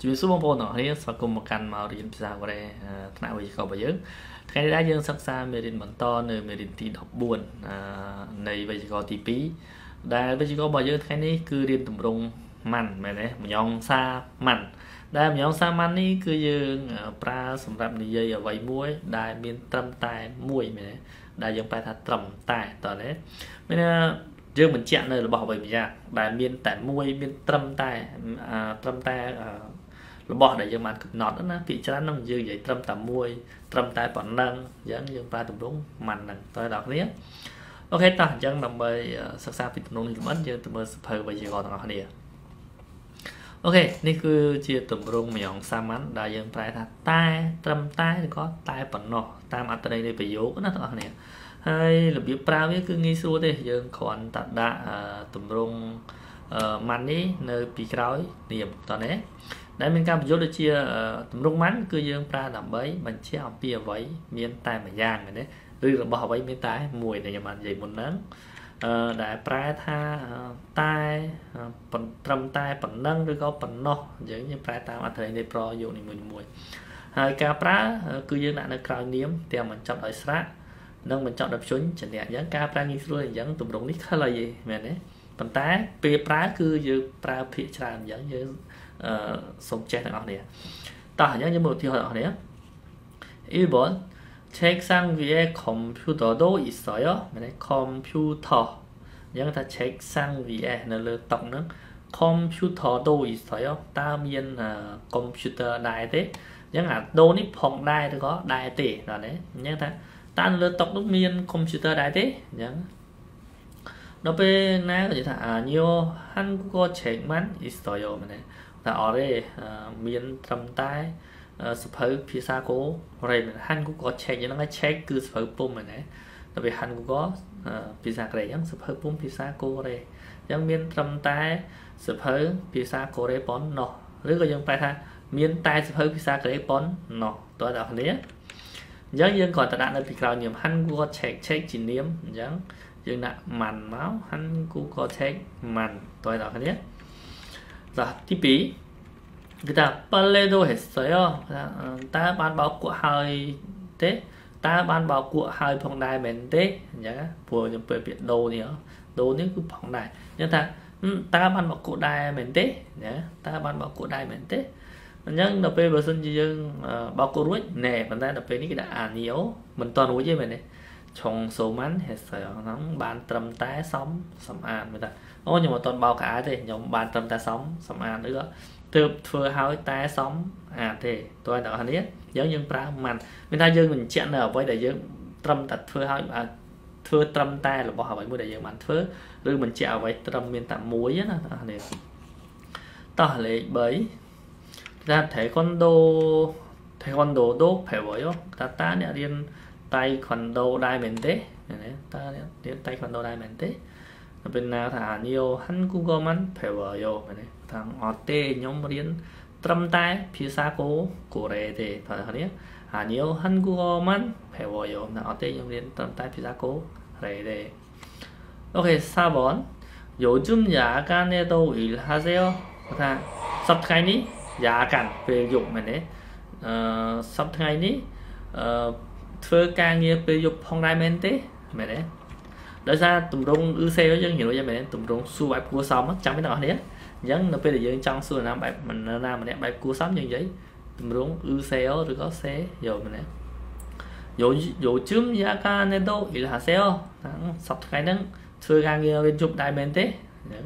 ជម្រាបសួរបងប្អូនទាំងអស់គ្នាស្វាគមន៍មកកាន់មករៀនភាសាកូរ៉េថ្នាក់វិទ្យាសាស្ត្ររបស់យើងថ្ងៃនេះដែរយើងសិក្សាមេរៀនបន្តនៅមេរៀនទី14នៃវិទ្យាសាស្ត្រទី2ដែលវិទ្យាសាស្ត្ររបស់យើងថ្ងៃនេះ គឺរៀនទម្រង់ម៉ាន់មែនទេម្យងសាម៉ាន់ដែលម្យងសាម៉ាន់នេះគឺយើង ប្រើសម្រាប់និយាយអ្វីមួយ ដែល មាន ត្រឹមតែមួយមែនទេដែលយើងប្រែថាត្រឹមតែតើទេមានយើងបញ្ជាក់នៅរបស់អ្វីម្យ៉ាងដែល មានតែមួយ មាន ត្រឹមតែត្រឹមតែរបស់ដែលយើងបានកំណត់ណាភាគច្រើនហ្នឹងយើងនិយាយត្រឹមតែមួយត្រឹមតែប៉ុណ្ណឹងអញ្ចឹងយើងប្រើទម្រង់ម៉ាន់ហ្នឹងតើដល់គ្នាអូខេតោះអញ្ចឹងដើម្បីសិក្សាពីទំនុំនេះលម្អិតយើងទៅមើលសភៅវេយ្យាករណ៍ទាំងអស់គ្នាអូខេនេះគឺជាទម្រង់ម្យ៉ាងសាមញ្ញដែលយើងប្រែថាតែត្រឹមតែឬក៏តែប៉ុណ្ណោះតាមអត្ថន័យនៃប្រយោគណាបងប្អូនហើយរបៀបប្រើវាគឺងាយស្រួលទេ យើងគ្រាន់តែដាក់ទម្រង់ម៉ាន់នេះនៅពីក្រោយនាមតើណាដែលមានការបញ្យល់ដូចជាទំនុកម៉ាន់គឺយើងប្រើដើម្បីបញ្ជាក់អំពីអ្វីមាន តែមួយយ៉ាងមែនទេឬរបស់អ្វីមានតែមួយដែលខ្ញុំបាននិយាយមុនហ្នឹងអឺដែលប្រែថាតែត្រឹមតែប៉ុណ្ណឹងឬក៏ប៉ុណ្ណោះអញ្ចឹងយើងប្រែតាមអត្ថន័យនៃប្រយោគនីមួយៗហើយការប្រើគឺយើងដាក់នៅក្រោយនាមទាំងបញ្ចប់ដោយស្រៈនិងបញ្ចប់ដោយព្យញ្ជនៈអញ្ចឹងការប្រើងាយស្រួលអញ្ចឹងទម្រង់នេះខ្លីឯងមែនទេប៉ុន្តែពេលប្រើគឺយើងប្រើភាកច្រើនអញ្ចឹងយើងសូមចេះទាំងអស់គ្នាតោះអញ្ចឹងយើងមើលឧទាហរណ៍ទាំងអស់គ្នា 1번 책상 위에 컴퓨터도 있어요. 네, 컴퓨터. 이건 다 책상 위에 늘을 떡는 컴퓨터도 있어요. 다음엔 어, 컴퓨터 나이대. nhưng à đô ní phòng đại được có Đại tỷ là đấy nhưng ta ta lơ tộc lúc miên computer đại thế, nhưng nó bên nãy có gì thà nhiều có check chạy mắn istoyo mà này តែអត់ទេមានត្រឹមតែសភៅភាសាកូរ៉េមិនហាន Google check យ៉ាងហ្នឹងឯង check គឺសភៅពុំហ្នឹងណាតែវាហាន Google ភាសាកូរ៉េយ៉ាងសភៅពុំភាសាកូរ៉េយ៉ាងមាន ត្រឹមតែ សភៅភាសាកូរ៉េប៉ុណ្ណោះឬក៏យើងប្រែថាមានតែសភៅភាសាកូរ៉េប៉ុណ្ណោះតើអ្នកនាងអញ្ចឹងយើងគ្រាន់តែដាក់នៅពីក្រោយនាម Han Google Check Check ជានាមអញ្ចឹងយើងដាក់ man មក Han Google Check man តើអ្នកនាងបាទទី2គឺថាប៉លេដូហេសយតើបានបោកគក់ហើយទេតើបានបោកគក់ហើយផងដែរមែនទេអញ្ចឹងព្រោះខ្ញុំពេលពាក្យដូនេះដូនេះគឺ ផងដែរអញ្ចឹងថាតើបានបោកគក់ដែរមែនទេណាតើបានបោកគក់ដែរមែនទេអញ្ចឹងដល់ពេលបើសិនជាយើងបោកគក់រួចណែប៉ុន្តែដល់ពេលនេះគេដាក់អានីអូមិនតន់រួចទេមែនទេឆុងសូម៉ាន់ហេសឺហ្នឹងបានត្រឹមតែសមសម្អាតមើលតាអូខ្ញុំអត់តន់បោកក្អាយទេខ្ញុំបានត្រឹមតែសមសម្អាតឬក៏ទើបធ្វើឲ្យតែសមអាទេតើអ្នកនរគ្នាយើងយើងប្រើម៉ាន់មានថាយើងបញ្ជាក់នៅអ្វីដែលយើងត្រឹមតែធ្វើឲ្យធ្វើត្រឹមតែរបស់អ្វីមួយដែលយើងបានធ្វើឬបញ្ជាក់អ្វីត្រឹមមានតែមួយណាអ្នកនរគ្នាតោះលេខ3ថាថេកុនដូថេកុនដូដូផេវយោតាតាអ្នករៀន tay tay ta taekwondo daimente taekwondo daimente bên nào thả nhiều hắn cũng có mắn phải vợ vô này thằng họ tê nhóm riêng trăm tay phía xa cố cổ rẻ thì thằng họ nhé à nhiều hắn cũng có mắn phải vợ vô thằng họ tê nhóm riêng trăm tay phía xa cố rẻ thì ok sa sắp 요즘 ní 일하세요? 그다 섭트가이니 야간 그 đấy sắp 섭트가이니 ní ờ, ធ្វើការងារពេលយប់ផងដែរមែនទេមែនទេដោយសារតម្រងឬសេយើងនិយាយមែនទេតម្រងសួរបែបគួសមចាំមែនទាំងអស់គ្នាអញ្ចឹងនៅពេលដែលយើងចង់សួរណាបែបណាម្នាក់បែបគួសមយើងនិយាយតម្រងឬសេឬក៏សេយកមែនទេយោយោជឹមយ៉ាកាណេដូអ៊ីលហាសេអូសប្តាហ៍ថ្ងៃហ្នឹងធ្វើការងារពេលយប់ដែរមែនទេអញ្ចឹង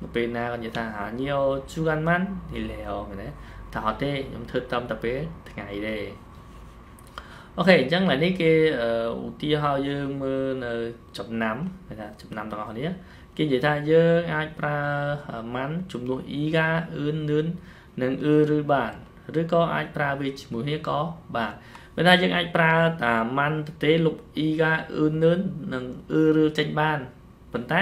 ទៅពេលណាគាត់និយាយថាហាញោជូកាន់ម៉ាន់ទីលេអូមែនទេថាអត់ទេខ្ញុំធ្វើតាមតែពេលថ្ងៃទេអូខេអញ្ចឹងឡើយនេះគេឧទាហរណ៍យើងមើលនៅចំណាំគេថាចំណាំទាំងអស់គ្នាគេនិយាយថាយើងអាចប្រើម៉ាន់ជំនួសអ៊ីកាអឿននឿននិងអឺឬបានឬក៏អាចប្រើវាជាមួយគ្នាក៏បានបើថាយើងអាចប្រើតាម៉ាន់ទេលុបអ៊ីកាអឿននឿននិងអឺឬចេញបានប៉ុន្តែ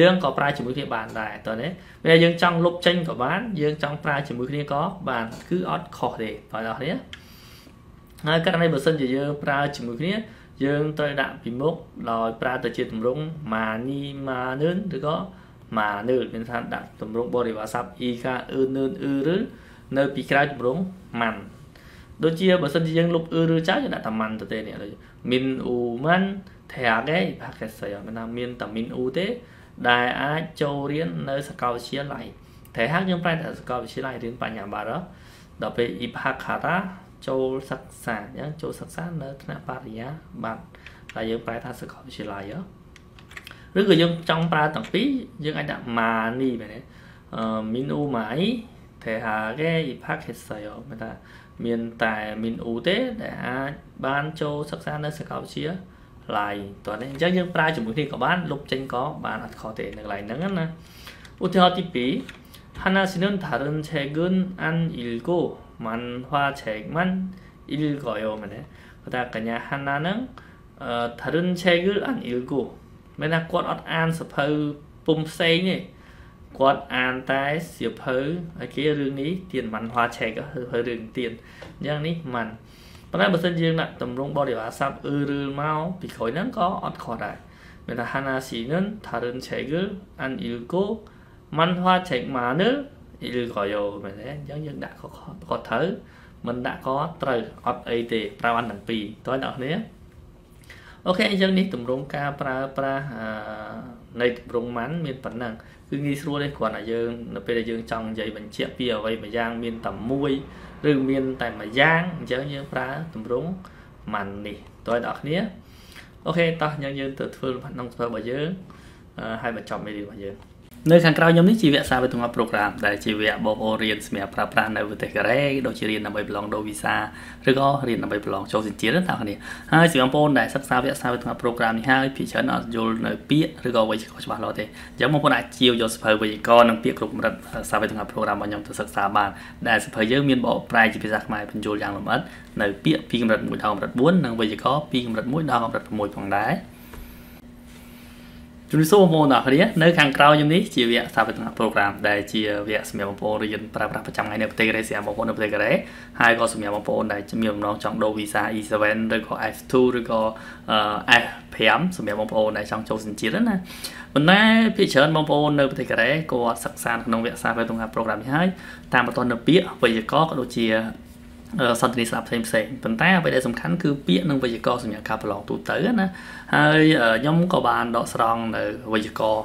យើងក៏ប្រើជាមួយគ្នាបានដែរតើនេះពេលយើងចង់លុបចេញក៏បានយើងចង់ប្រើជាមួយគ្នាក៏បាន គឺអត់ខុសទេបងប្អូនហើយករណីបើសិនជាយើង ប្រើជាមួយគ្នាយើងត្រូវដាក់ពីមុខដោយ ប្រើទៅជាទម្រង់ម៉ានីម៉ានឿនឬក៏ម៉ានឿនមានថាដាក់ទម្រង់បរិវារស័ព្ទអ៊ីកាអឺនឿនអឺឬនៅពីក្រៅទម្រង់ម៉ាន់ដូចជាបើសិនជាយើងលុបអឺឬចោលយើងដាក់តាម៉ាន់ទៅទេនេះដូចមីនអ៊ូម៉ាន់ថែកឯងផាកេសៃមិនថាមានតាមីនអ៊ូទេ ដែលអាចចូលរៀននៅសាកលវិទ្យាល័យតែហាក់យើងប្រែតែសាកលវិទ្យាល័យរៀនបញ្ញាបត្រដល់ពេលអ៊ីផាខាតាចូលសិក្សាអញ្ចឹងចូលសិក្សានៅថ្នាក់បរិញ្ញាបាទតែយើងប្រែថាសាកលវិទ្យាល័យឬក៏យើងចង់ប្រើទាំងពីរយើងអាចដាក់ mani បែបនេះអឺ min u mai តែហាគេ impact history បើថាមានតែ min u ទេដែលអាចបានចូលសិក្សានៅសាកលវិទ្យាឡៃតោះនេះអញ្ចឹងយើងប្រើជាមួយគ្នាក៏បានលុបចេញក៏បានអត់ខុសទេនៅកន្លែងហ្នឹងណាឧទាហរណ៍ទី2하나씨는다른책은안읽고만화책만읽어 요. 그다그냥하나는 어, 다른책을안읽고맨날꽃안서퍼뽐세니គាត់អានតែសៀវភៅហើយគេរឿងនេះទៀនមិនហွာឆែកហើយរឿងទៀនអញ្ចឹងនេះមិនប៉ុន្តែបើសិនយើងដាក់តម្រងបរិវារស័ព្ទអឺរឿងមកពីក្រោយហ្នឹងក៏អត់ខុសដែរមានថាហានាស៊ីនឹងថារិនឆែកលអានអ៊ីលកូមិនហွာឆែកម៉ានឺឬក៏យកមែនទេអញ្ចឹងយើងដាក់គាត់ត្រូវមិនដាក់គាត់ត្រូវអត់អីទេប្រើអានទាំងពីរតើអ្នកនរគ្នាអូខេអញ្ចឹងនេះទម្រង់ការប្រើប្រាស់នៃទម្រង់ម៉ាន់មានប៉ុណ្ណឹងគឺងាយស្រួលទេគ្រាន់តែយើងនៅពេលដែលយើងចង់និយាយបញ្ជាក់ពីអ្វីមួយយ៉ាង មានតែមួយឬមានតែមួយយ៉ាងអញ្ចឹងយើង ប្រើទម្រង់ម៉ាន់នេះតើអ្នកនរគ្នាអូខេតោះយើងយើងទៅធ្វើក្នុងធ្វើរបស់យើងហើយបញ្ចប់មេរៀនរបស់យើងនៅខាងក្រៅខ្ញុំនេះជាវគ្គសាវិទ្យា program ដែលជាវគ្គបងប្អូនរៀនសម្រាប់ប្រើប្រាស់នៅប្រទេសកូរ៉េដូចជារៀនដើម្បីប្រឡងដូវីសាឬក៏រៀនដើម្បីប្រឡងចូលសញ្ជាតិទាំងគ្នាហើយសម្រាប់បងប្អូនដែលសិក្សាវគ្គសាវិទ្យា program នេះហើយភាគច្រើនអត់យល់នៅពាក្យឬក៏អ្វីច្បាស់លាស់ទេអញ្ចឹងបងប្អូនអាចជាវយកសភៅវេយ្យាករណ៍និងពាក្យគ្រប់កម្រិតសាវិទ្យា program របស់ខ្ញុំទៅសិក្សាបានដែលសភៅយើងមានបកប្រែជាភាសាខ្មែរបញ្ចូលយ៉ាងលម្អិតនៅពាក្យពីកម្រិត1ដល់កម្រិត4និងវេយ្យាករណ៍ពីកម្រិត1ដល់កម្រិត6ផងដែរ។ជំរាបសួរបងប្អូនអ្នកគ្រានៅខាងក្រោយខ្ញុំនេះជាវគ្គស្ថាបនាប្រូក្រាមដែលជាវគ្គសម្រាប់បងប្អូនរៀនប្រើប្រាស់ប្រចាំថ្ងៃនៅប្រទេសកូរ៉េសម្រាប់បងប្អូននៅប្រទេសកូរ៉េហើយក៏សម្រាប់បងប្អូនដែលមានបំណងចង់ដូរវីសា E7 ឬក៏ F2 ឬក៏ F5 សម្រាប់បងប្អូនដែលចង់ចូលសញ្ជាតិណាប៉ុន្តែភាគច្រើនបងប្អូននៅប្រទេសកូរ៉េក៏សិក្សាក្នុងវគ្គស្ថាបនាប្រូក្រាមនេះហើយតាមបន្តនៅពាក្យវេយ្យាករណ៍ក៏ដូចជាសន្ទនាស្ដាប់ផ្សេងផ្សេងប៉ុន្តែអ្វីដែលសំខាន់គឺពាក្យនិងវេយ្យាករណ៍សម្រាប់ការប្រឡងទូទៅណាហើយខ្ញុំក៏បានដកស្រង់នៅវេយ្យាករណ៍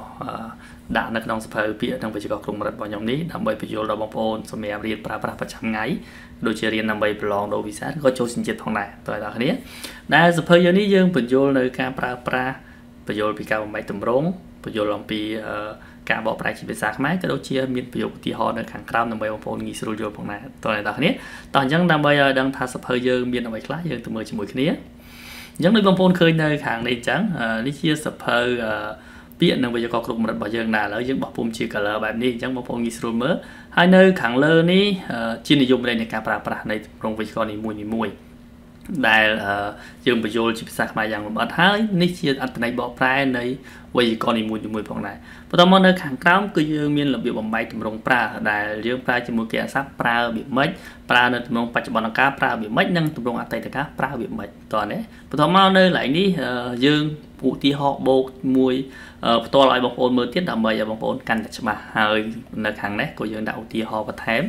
ដាក់នៅក្នុងសភៅពាក្យនិងវេយ្យាករណ៍ក្រុមរដ្ឋរបស់ខ្ញុំនេះដើម្បីបញ្យល់ដល់បងប្អូន សម្រាប់រៀនប្រើប្រាស់ប្រចាំថ្ងៃដូចជារៀនដើម្បីប្រឡងដូវវិសាក៏ចូលសិញ្ជាតិផងដែរបងប្អូនគ្នាដែលសភៅយើងនេះយើងបញ្យល់នៅការប្រើប្រាស់បញ្យល់ពីការបំបែកតម្រង់បញ្យល់អំពីអឺការបកប្រែជាភាសាខ្មែរក៏ដូចជាមានប្រយោគឧទាហរណ៍នៅខាងក្រោមដើម្បីបងប្អូនងាយស្រួលយល់ផងដែរតើអ្នកនរគ្នាតោះអញ្ចឹងដើម្បីឲ្យដឹងថាសភៅយើង មានអ្វីខ្លះយើងទៅមើលជាមួយគ្នាអញ្ចឹងដូចបងប្អូនឃើញនៅ ខាងនេះអញ្ចឹងនេះជាសភៅពាក្យនិងវេយ្យាករណ៍គ្រប់កម្រិតរបស់យើងដែរឥឡូវយើងបោះពុំជា color បែបនេះអញ្ចឹងបងប្អូនងាយស្រួលមើលហើយនៅ ខាងលើនេះជានិយមន័យនៃការប្រើប្រាស់នៃក្នុងវេយ្យាករណ៍នីមួយៗដែលយើងបញ្យល់ជាភាសាខ្មែរយ៉ាងលម្អិតហើយនេះជាអត្ថន័យបកប្រែនៃវេយ្យាករណ៍នីមួយៗផងដែរបន្តមកនៅខាងក្រោមគឺយើងមានរបៀបបំបែកទម្រង់ប្រើដែលយើងប្រើជាមួយគេអាសាប្រើរបៀបម៉េចប្រើនៅទម្រង់បច្ចុប្បន្នកាលប្រើរបៀបម៉េចនិងទម្រង់អតីតកាលប្រើរបៀបម៉េចតោះនេះបន្តមកនៅកន្លែងនេះយើងឧទាហរណ៍បូកមួយផ្ទាល់ឲ្យបងប្អូនមើលទៀតដើម្បីឲ្យបងប្អូនកាន់តែច្បាស់ហើយ នៅខាងនេះក៏យើងដាក់ឧទាហរណ៍បន្ថែម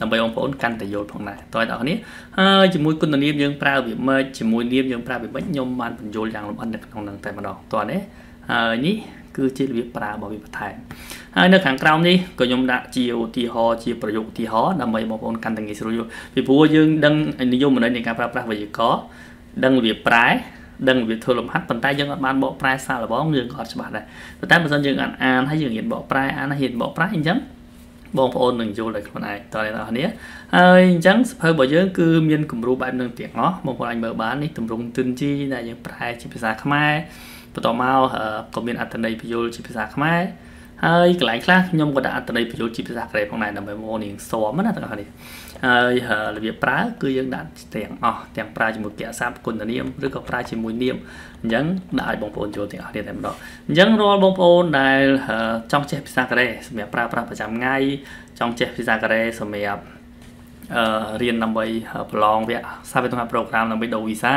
ដើម្បីបងប្អូនកាន់តែយល់ផងដែរតើអ្នកនរហើយជាមួយគុណនាមយើងប្រើវាមិនជាមួយនាមយើងប្រើវាមិនខ្ញុំបានបញ្យល់យ៉ាងលម្អិតនៅក្នុងនឹងតែម្ដងតើនេះហើយនេះគឺជារបៀបប្រើរបស់វាបន្ថែមហើយនៅខាងក្រោមនេះក៏ខ្ញុំដាក់ជាឧទាហរណ៍ជាប្រយោគឧទាហរណ៍ដើម្បីបងប្អូនកាន់តែងាយស្រួលយល់ពីព្រោះយើងដឹងនិយមន័យនៃការប្រើប្រាស់វេយ្យាករណ៍ដឹងរបៀបប្រែដឹងវាធ្វើលំហាត់ប៉ុន្តែយើងអត់បានបកប្រែសារល្បងយើងក៏អត់ច្បាស់ដែរប៉ុន្តែបើសិនយើងអត់អានហើយយើងរៀនបកប្រែអានហើយរៀនបកប្រែអញ្ចឹងបងប្អូននឹងយល់ដោយខ្លួនឯងតើអ្នកនរគ្នាហើយអញ្ចឹងសភៅរបស់យើងគឺមានគំរូបែបនឹងទាំងអស់បងប្អូនអាចមើលបាននេះទម្រង់ទុនជីដែលយើងប្រែជាភាសាខ្មែរបន្តមកក៏មានអត្ថន័យពយល់ជាភាសាខ្មែរហើយកន្លែងខ្លះខ្ញុំក៏ដាក់អត្ថន័យបញ្យល់ជាភាសាក្រេផងដែរដើម្បីបងប្អូនយើងស្មណាទាំងអស់នេះហើយរបៀបប្រើគឺយើងដាក់ទាំងអស់ទាំងប្រើជាមួយពាក្យស័ព្ទគុណនាមឬក៏ប្រើជាមួយនាមអញ្ចឹងដាក់ឲ្យបងប្អូនយល់ទាំងអស់នេះតែម្ដងអញ្ចឹងរាល់បងប្អូនដែលចង់ចេះភាសាកូរ៉េសម្រាប់ប្រើប្រាស់ប្រចាំថ្ងៃ ចង់ចេះភាសាកូរ៉េសម្រាប់រៀនដើម្បីប្រឡងវគ្គសាវិទ្យា program ដើម្បីដូរវីសា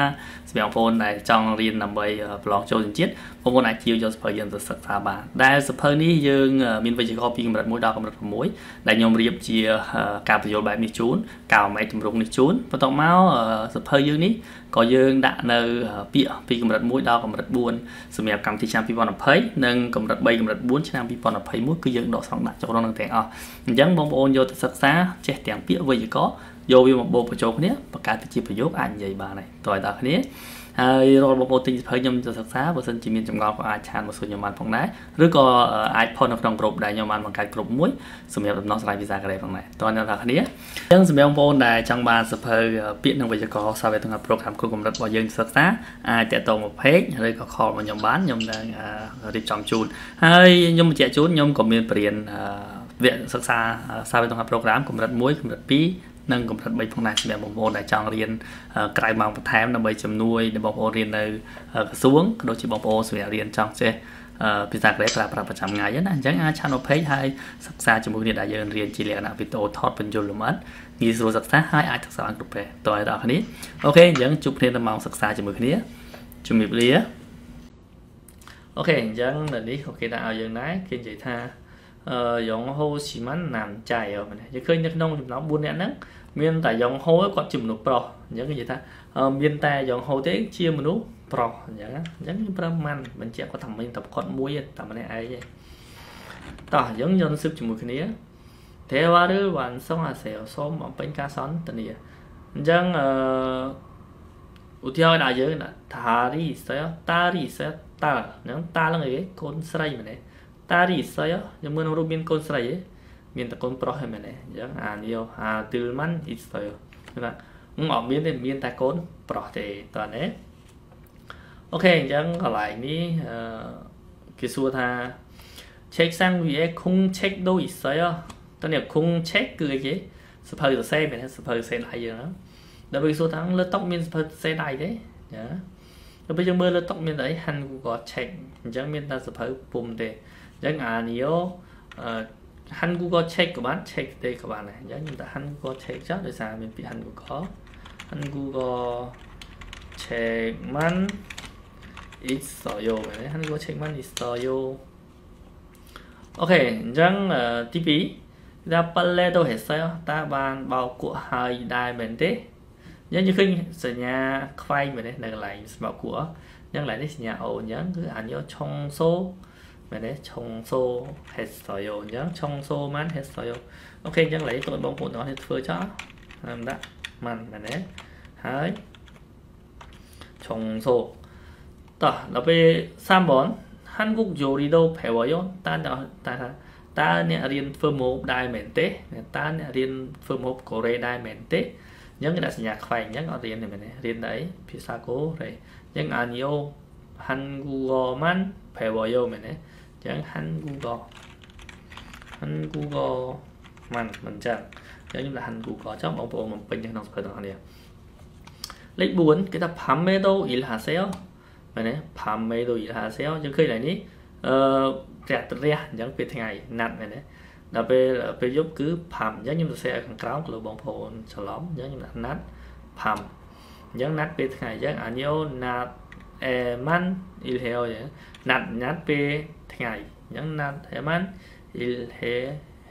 សម្រាប់បងប្អូនដែលចង់រៀនដើម្បីប្រឡងចូលជាតិបងប្អូនអាចជាវយកសភៅយើងទៅសិក្សាបាន ដែលសភៅនេះយើងមានវិជ្ជាករពីកម្រិត1ដល់កម្រិត6ដែលខ្ញុំរៀបជាការបញ្យលបែបនេះជូនការអំឯកទម្រង់នេះជូនបន្តមកសភៅយើងនេះក៏យើងដាក់នៅពាក្យពីកម្រិត1ដល់កម្រិត4សម្រាប់កម្មវិធីឆ្នាំ2020និងកម្រិត3កម្រិត4ឆ្នាំ2021គឺយើងដកស្រង់ដាក់ចូលក្នុងទាំងអស់អញ្ចឹងបងប្អូនយកទៅសិក្សាចេះទាំងពាក្យវិជ្ជាក៏យកវាមកបូកបញ្ចូលគ្នាបង្កើតជាប្រយោគអាចនិយាយបានហើយតើឲ្យដល់គ្នាហើយរាល់បងប្អូនទិញសៀវភៅខ្ញុំទៅសិក្សាបើសិនជាមានចម្ងល់ក៏អាចឆានមកសួរខ្ញុំបានផងដែរឬក៏អាចផុសនៅក្នុងក្រុមដែរខ្ញុំបានបង្កើតក្រុមមួយសម្រាប់ដំណោះស្រាយវីសាកូរ៉េផងដែរតើអ្នកនរគ្នាអញ្ចឹងសម្រាប់បងប្អូនដែលចង់បានសៀវភៅពាក្យនិងវេយ្យាករណ៍សាវេទងប្រូក្រាមគុំកម្រិតរបស់យើងសិក្សាអាចតាក់ទងមក page ឬក៏ call មកខ្ញុំបានខ្ញុំនឹងរៀបចំជូន ហើយខ្ញុំបញ្ជាក់ជូនខ្ញុំក៏មានបរិញ្ញាវគ្គសិក្សាសាវិទ្យា program កម្រិត1កម្រិត2និងកម្រិត3ផងដែរសម្រាប់បងប្អូនដែលចង់រៀនក្រៅម៉ោងបន្ថែមដើម្បីជំនួយដល់បងប្អូនរៀននៅក្រសួងក៏ដូចជាបងប្អូនសម្រាប់រៀនចង់ចេះភាសាកូរ៉េប្រើប្រាស់ប្រចាំថ្ងៃណាអញ្ចឹងអាចឆាន page ហើយសិក្សាជាមួយគ្នាដែលយើងរៀនជាលក្ខណៈវីដេអូថតបញ្យលលម្អិតងាយស្រួលសិក្សាហើយអាចសិក្សាបានគ្រប់ពេលតើអ្នកនរគ្នាអូខេអញ្ចឹងជួបគ្នានៅម៉ោងសិក្សាជាមួយគ្នាជំរាបលាអូខេអញ្ចឹងនៅនេះអូខេដាក់ឲ្យយើងដែរគេនិយាយថាយ៉ងហូស៊ីម៉ាន់ណាំចៃអមែនទេឃើញនៅក្នុងចំណោម4នាក់ហ្នឹងមានតែយ៉ងហូគាត់ជាមនុស្សប្រុសអញ្ចឹងគេនិយាយថា មានតែយ៉ងហូទេ ជាមនុស្សប្រុសអញ្ចឹងអញ្ចឹងខ្ញុំប្រើម៉ាន់បញ្ជាក់គាត់ថាមិនតែគាត់មួយតែម្នាក់ឯងទេតោះអញ្ចឹងយន់ស៊ឹបជាមួយគ្នាទេវ៉ាឬវ៉ាន់សុងអាសេសូមបំពេញការសន្ទនាអញ្ចឹងអឺឧទាហរណ៍ដល់យើងថារីសេតារីសេតាហ្នឹងតាហ្នឹងអីគេកូនស្រីម្នាក់តារីស័យយ៉ាងមើលក្នុងរូបមានកូនស្រីឯងមានតែកូនប្រុសឯមែនទេអញ្ចឹងអានីយោអាទិលម៉ាន់អ៊ីស័យណាមិនអត់មានទេមានតែកូនប្រុសទេតើណាអូខេអញ្ចឹងកន្លែងនេះអឺគេសួរថា check sang vi khung check ដូចអ៊ីស័យតើនេះ khung check គឺអីគេសភៅសរសេរមែនទេសភៅសរសេរដៃយើងហ្នឹងដល់ពេលសួរថាលើតុមានសភៅសរសេរដៃទេណាដល់ពេលយើងមើលលើតុមានអីហាន់ Google check អញ្ចឹងមានតែសភៅពុំទេ à, check check các bạn bạn này, 아니요 어, 한국어 책 그만 책때 그만해 여기다 한국어 책자 그래서 하면 비 한국어 한국어 책만 있어요 그래 한국어 책만 있어요 đồ hết 어, ta bàn palle도 했어요 따반 마오꾸 하이 thế, nhớ như khinh sở nhà khoai mình đây là lại bảo của nhưng lại đây nhà ổ nhớ cứ ảnh nhớ trong số មែនទេឆុងសូ Hestoyo អញ្ចឹងឆុងសូម៉ាន់ Hestoyo អូខេអញ្ចឹងឡើយតើបងប្អូនទាំងអស់គ្នាធ្វើចោលតាមដាក់ម៉ាន់មែនទេហើយឆុងសូតោះដល់ពេល3បង Hanguk Yorido Pewayo តើតើតើអ្នករៀនធ្វើម៉ូបដែរមែនទេតើអ្នករៀនធ្វើម៉ូបកូរ៉េដែរមែនទេអញ្ចឹងគេដាក់សញ្ញាខ្វែងអញ្ចឹងអត់រៀនទេមែនទេរៀនតែភាសាកូរ៉េអញ្ចឹងអានីយ៉ូហាន់គូហ្គោម៉ាន់ផេវយ៉ូមែនទេចឹង han google han google មិនមិនចឹងចឹងខ្ញុំដាក់ han google ចឹងបងប្អូនមកពេញនៅក្នុងសភៅទាំងអស់នេះលេខ4គេថា Pamedo il Hasel មែនទេ Pamedo il Hasel យើងឃើញឡើយនេះអឺត្រះត្រះអញ្ចឹងពេលថ្ងៃណាត់មែនទេដល់ពេលពេលយប់គឺ Pam អញ្ចឹងខ្ញុំសរសេរឲ្យខាងក្រោមទៅបងប្អូនច្រឡំអញ្ចឹងខ្ញុំដាក់ណាត់ Pam អញ្ចឹងណាត់ពេលថ្ងៃអញ្ចឹង Anio nat eman il Heo ណាត់ណាត់ពេលថ្ងៃអញ្ចឹង nat heman il he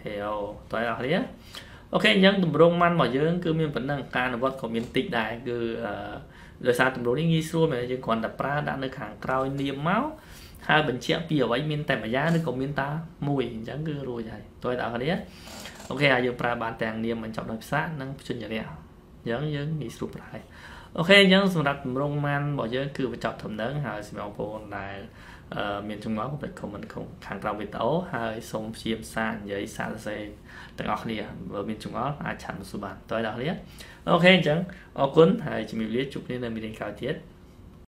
heo តើអ្នកនាងអូខេអញ្ចឹងតម្រងម៉ាន់របស់យើងគឺមានប៉ុណ្ណឹងការអនុវត្តក៏មានតិចដែរគឺដោយសារតម្រងនេះងាយស្រួលមែនយើងគ្រាន់តែប្រើដាក់នៅ ខាងក្រោយនាមមកហើយបញ្ជាក់ពីអ្វីមានតែមួយយ៉ាងឬក៏មានតាមួយអញ្ចឹងគឺរួចហើយតើអ្នកនាងអូខេហើយយើងប្រើបានទាំងនាមបញ្ចប់ដោយភាសានិងព្យញ្ញរៈអញ្ចឹងយើងងាយស្រួលប្រើអូខេអញ្ចឹងសម្រាប់តម្រងម៉ាន់របស់យើងគឺបញ្ចប់ត្រឹមនឹងហើយសម្រាប់បងប្អូនដែលមានចម្ងល់ក៏ពេច comment ខាងក្រោមវីដេអូហើយសូមព្យាយាមសារនិយាយសារសរសេរទាំងអស់គ្នាបើមានចម្ងល់អាចឆាត់មកសួរបានតើអ្នកនរអូខេអញ្ចឹងអរគុណហើយជំរាបលាជួបគ្នានៅមានក្រោយទៀត